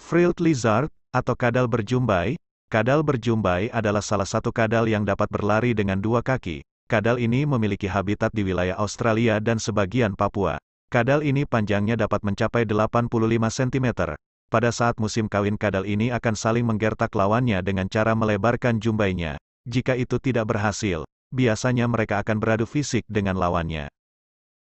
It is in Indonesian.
Frilled lizard, atau kadal berjumbai, kadal berjumbai adalah salah satu kadal yang dapat berlari dengan dua kaki. Kadal ini memiliki habitat di wilayah Australia dan sebagian Papua. Kadal ini panjangnya dapat mencapai 85 cm. Pada saat musim kawin kadal ini akan saling menggertak lawannya dengan cara melebarkan jumbainya. Jika itu tidak berhasil, biasanya mereka akan beradu fisik dengan lawannya.